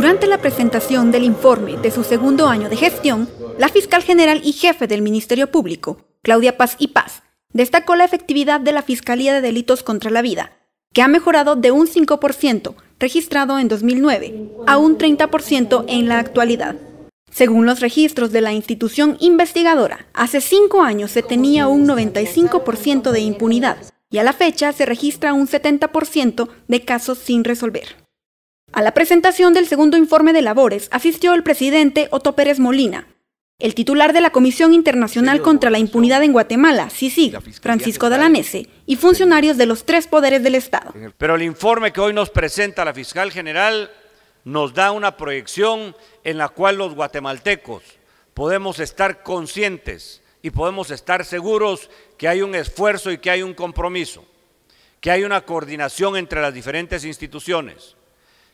Durante la presentación del informe de su segundo año de gestión, la fiscal general y jefe del Ministerio Público, Claudia Paz y Paz, destacó la efectividad de la Fiscalía de Delitos contra la Vida, que ha mejorado de un 5% registrado en 2009 a un 30% en la actualidad. Según los registros de la institución investigadora, hace cinco años se tenía un 95% de impunidad y a la fecha se registra un 70% de casos sin resolver. A la presentación del segundo informe de labores asistió el presidente Otto Pérez Molina, el titular de la Comisión Internacional contra la Impunidad en Guatemala, CICIG, Francisco Dalanese, y funcionarios de los tres poderes del Estado. Pero el informe que hoy nos presenta la fiscal general nos da una proyección en la cual los guatemaltecos podemos estar conscientes y podemos estar seguros que hay un esfuerzo y que hay un compromiso, que hay una coordinación entre las diferentes instituciones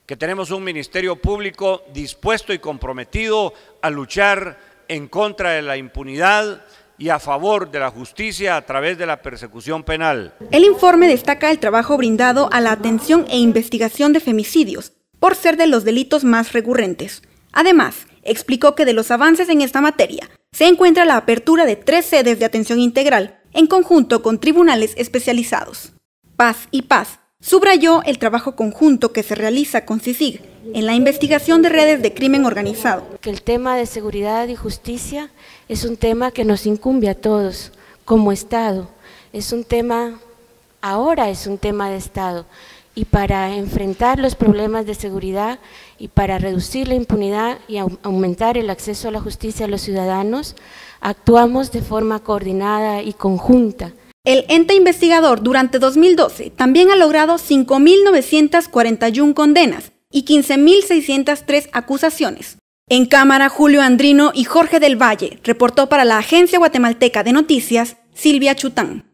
que tenemos un ministerio público dispuesto y comprometido a luchar en contra de la impunidad y a favor de la justicia a través de la persecución penal. El informe destaca el trabajo brindado a la atención e investigación de femicidios, por ser de los delitos más recurrentes. Además, explicó que de los avances en esta materia se encuentra la apertura de tres sedes de atención integral en conjunto con tribunales especializados. Paz y Paz Subrayó el trabajo conjunto que se realiza con CICIG en la investigación de redes de crimen organizado. Que el tema de seguridad y justicia es un tema que nos incumbe a todos como Estado. Es un tema, ahora es un tema de Estado. Y para enfrentar los problemas de seguridad y para reducir la impunidad y aumentar el acceso a la justicia a los ciudadanos, actuamos de forma coordinada y conjunta. El ente investigador durante 2012 también ha logrado 5.941 condenas y 15.603 acusaciones. En cámara, Julio Andrino y Jorge del Valle, reportó para la Agencia Guatemalteca de Noticias Silvia Chután.